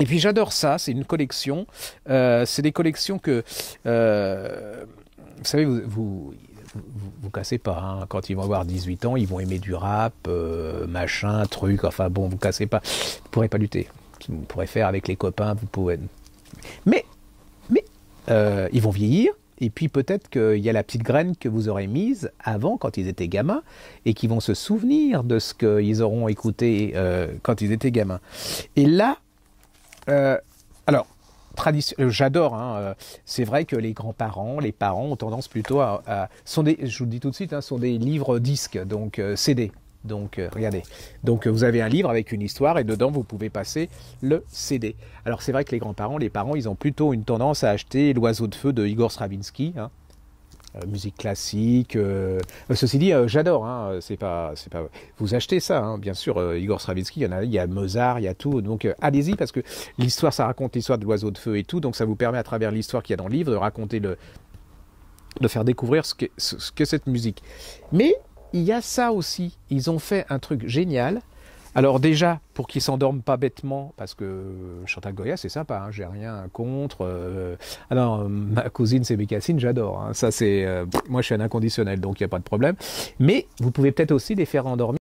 Et puis j'adore ça, c'est une collection. Euh, c'est des collections que, euh, vous savez, vous, vous, vous, cassez pas. Hein. Quand ils vont avoir 18 ans, ils vont aimer du rap, euh, machin, truc. Enfin bon, vous cassez pas. Vous pourrez pas lutter. Vous pourrez faire avec les copains. Vous pouvez. Mais, mais, ils vont vieillir. Et puis peut-être qu'il y a la petite graine que vous aurez mise avant, quand ils étaient gamins, et qui vont se souvenir de ce qu'ils auront écouté quand ils étaient gamins. Et là, euh, alors, euh, j'adore. Hein, euh, c'est vrai que les grands-parents, les parents ont tendance plutôt à, sont des, je vous le dis tout de suite, hein, sont des livres disques, donc euh, CD. Donc regardez, donc vous avez un livre avec une histoire et dedans vous pouvez passer le CD. Alors c'est vrai que les grands-parents, les parents, ils ont plutôt une tendance à acheter l'oiseau de feu de Igor Stravinsky. Hein. Euh, musique classique. Euh, ceci dit, euh, j'adore. Hein, c'est pas, Vous achetez ça, hein, bien sûr. Igor Stravinsky, il y a, Mozart, il y a tout. Donc allez-y parce que l'histoire, ça raconte l'histoire de l'oiseau de feu et tout. Donc ça vous permet à travers l'histoire qu'il y a dans le livre de raconter le, de faire découvrir ce que, ce que cette musique. Mais il y a ça aussi. Ils ont fait un truc génial. Alors déjà, pour qu'ils s'endorment pas bêtement, parce que euh, Chantal Goya, c'est sympa, hein, j'ai rien contre. Euh, alors, euh, ma cousine, c'est Bécassine, j'adore. Hein. Ça, c'est... moi, je suis un inconditionnel, donc il n'y a pas de problème. Mais vous pouvez peut-être aussi les faire endormir.